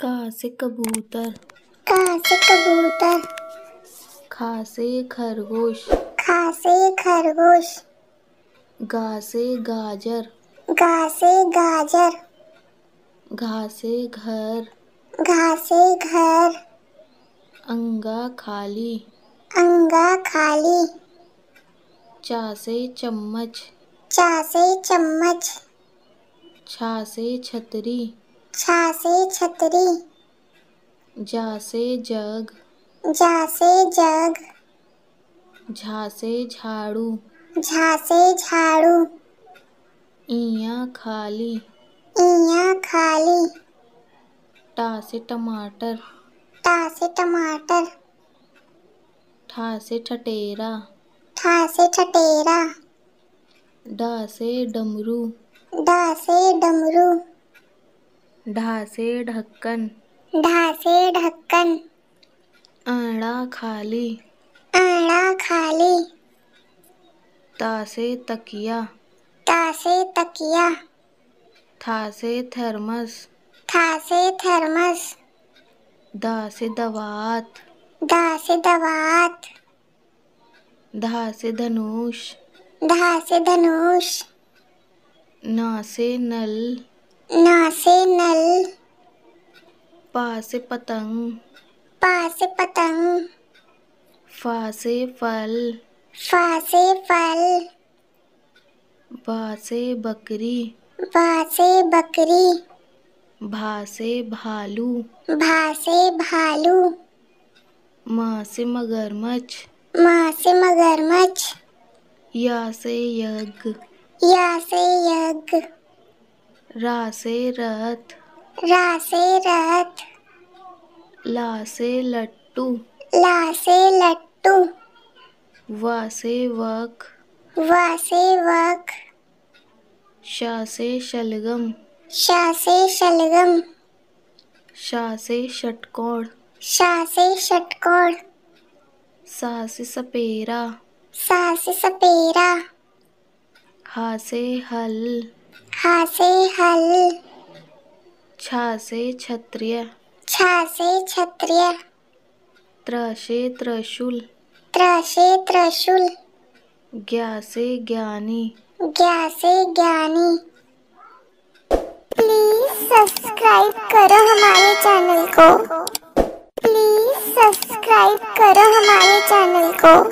का से कबूतर का से कबूतर खा से खरगोश खा से खरगोश गा से गाजर गा से गाजर घा से घर घा से घर अंगा खाली अंगा खाली चा से चम्मच चा से चम्मच छा से छतरी छासे छतरी जासे जग जासे जग झासे झाड़ू झासे झाड़ू इया खाली इया खाली टासे टमाटर टासे टमाटर ठासे ठटेरा ठासे ठटेरा डासे डमरू डासे डमरू ढासे ढक्कन ढासे ढक्कन आड़ा खाली आड़ा खाली तासे तकिया तासे तकिया थासे थर्मस थासे थर्मस दासे दवात दासे दवात धासे धनुष धासे धनुष नासे नल ना से नल पा से पतंग पा से पतंग फा से फल फा से फल बा से बकरी बा से बकरी भा से भालू भा से भालू माँ से मगरमच्छ माँ से मगरमच्छ या से यज्ञ या से यज्ञ रा से रथ रा से रथ ला से लट्टू ला से लट्टू वा से वक वा से वक शा से शलगम शा से शलगम शा से षटकोण शा से षटकोण सा से सपेरा सा से सपेरा हा से हल हा से हल छा से क्षत्रिय छा से क्षत्रिय त्र से त्रिशूल त्र से त्रिशूल ज्ञा से ज्ञानी ज्ञा से ज्ञानी प्लीज सब्सक्राइब करो हमारे चैनल को प्लीज सब्सक्राइब करो हमारे चैनल को